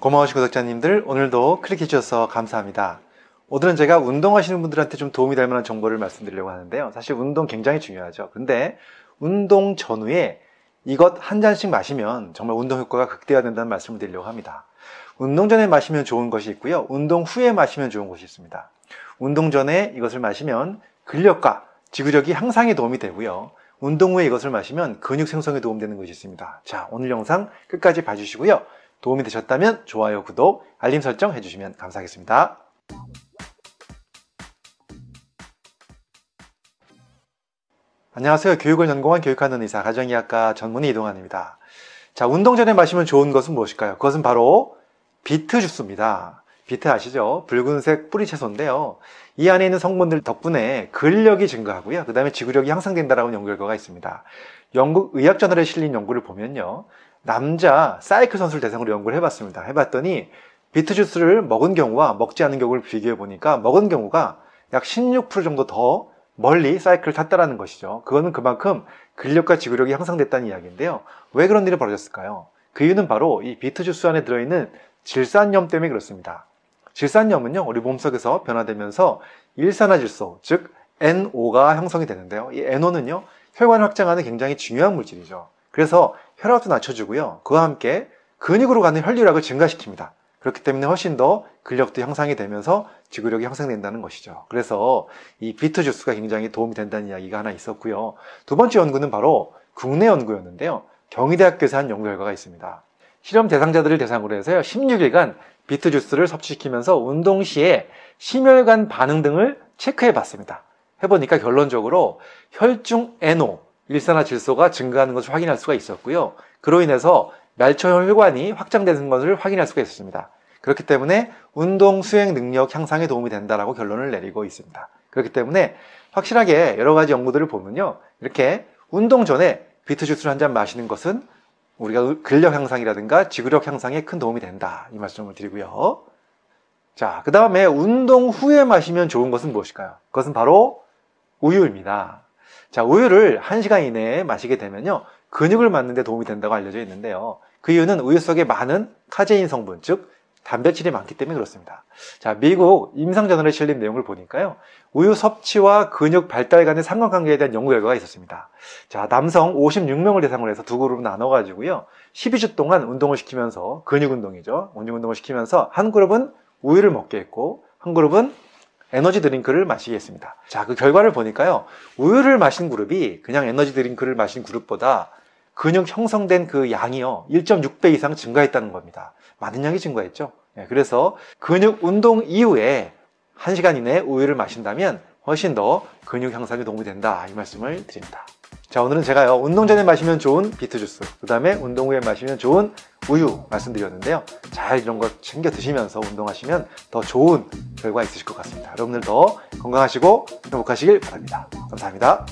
고마우신 구독자님들 오늘도 클릭해 주셔서 감사합니다. 오늘은 제가 운동하시는 분들한테 좀 도움이 될 만한 정보를 말씀드리려고 하는데요. 사실 운동 굉장히 중요하죠. 근데 운동 전후에 이것 한 잔씩 마시면 정말 운동 효과가 극대화된다는 말씀을 드리려고 합니다. 운동 전에 마시면 좋은 것이 있고요. 운동 후에 마시면 좋은 것이 있습니다. 운동 전에 이것을 마시면 근력과 지구력이 향상에 도움이 되고요. 운동 후에 이것을 마시면 근육 생성에 도움되는 것이 있습니다. 자, 오늘 영상 끝까지 봐주시고요. 도움이 되셨다면 좋아요, 구독, 알림 설정 해주시면 감사하겠습니다. 안녕하세요. 교육을 전공한 교육하는 의사, 가정의학과 전문의 이동환입니다. 자, 운동 전에 마시면 좋은 것은 무엇일까요? 그것은 바로 비트 주스입니다. 비트 아시죠? 붉은색 뿌리 채소인데요. 이 안에 있는 성분들 덕분에 근력이 증가하고요. 그 다음에 지구력이 향상된다라는 연구 결과가 있습니다. 영국 의학저널에 실린 연구를 보면요. 남자 사이클 선수를 대상으로 연구를 해봤습니다. 해봤더니 비트주스를 먹은 경우와 먹지 않은 경우를 비교해 보니까 먹은 경우가 약 16% 정도 더 멀리 사이클을 탔다라는 것이죠. 그거는 그만큼 근력과 지구력이 향상됐다는 이야기인데요. 왜 그런 일이 벌어졌을까요? 그 이유는 바로 이 비트주스 안에 들어있는 질산염 때문에 그렇습니다. 질산염은요, 우리 몸속에서 변화되면서 일산화질소, 즉 NO가 형성이 되는데요. 이 NO는요, 혈관 확장하는 굉장히 중요한 물질이죠. 그래서 혈압도 낮춰주고요. 그와 함께 근육으로 가는 혈류량을 증가시킵니다. 그렇기 때문에 훨씬 더 근력도 향상이 되면서 지구력이 향상된다는 것이죠. 그래서 이 비트 주스가 굉장히 도움이 된다는 이야기가 하나 있었고요. 두 번째 연구는 바로 국내 연구였는데요. 경희대학교에서 한 연구 결과가 있습니다. 실험 대상자들을 대상으로 해서 16일간 비트 주스를 섭취시키면서 운동 시에 심혈관 반응 등을 체크해 봤습니다. 해보니까 결론적으로 혈중 NO, 일산화질소가 증가하는 것을 확인할 수가 있었고요. 그로 인해서 말초 혈관이 확장되는 것을 확인할 수가 있었습니다. 그렇기 때문에 운동 수행 능력 향상에 도움이 된다라고 결론을 내리고 있습니다. 그렇기 때문에 확실하게 여러 가지 연구들을 보면요. 이렇게 운동 전에 비트주스를 한 잔 마시는 것은 우리가 근력 향상이라든가 지구력 향상에 큰 도움이 된다. 이 말씀을 드리고요. 자, 그 다음에 운동 후에 마시면 좋은 것은 무엇일까요? 그것은 바로 우유입니다. 자, 우유를 1시간 이내에 마시게 되면요. 근육을 맞는 데 도움이 된다고 알려져 있는데요. 그 이유는 우유 속에 많은 카제인 성분, 즉 단백질이 많기 때문에 그렇습니다. 자, 미국 임상전널에 실린 내용을 보니까요. 우유 섭취와 근육 발달 간의 상관관계에 대한 연구 결과가 있었습니다. 자, 남성 56명을 대상으로 해서 두그룹 나눠 가지고요. 12주 동안 운동을 시키면서 근육 운동이죠. 근육 운동을 시키면서 한 그룹은 우유를 먹게 했고 한 그룹은 에너지 드링크를 마시게 했습니다. 자, 그 결과를 보니까요. 우유를 마신 그룹이 그냥 에너지 드링크를 마신 그룹보다 근육 형성된 그 양이요 1.6배 이상 증가했다는 겁니다. 많은 양이 증가했죠. 예, 그래서 근육 운동 이후에 1시간 이내에 우유를 마신다면 훨씬 더 근육 향상에 도움이 된다 이 말씀을 드립니다. 자 오늘은 제가요 운동 전에 마시면 좋은 비트 주스 그 다음에 운동 후에 마시면 좋은 우유 말씀드렸는데요 잘 이런 걸 챙겨 드시면서 운동하시면 더 좋은 결과 있으실 것 같습니다 여러분들 더 건강하시고 행복하시길 바랍니다 감사합니다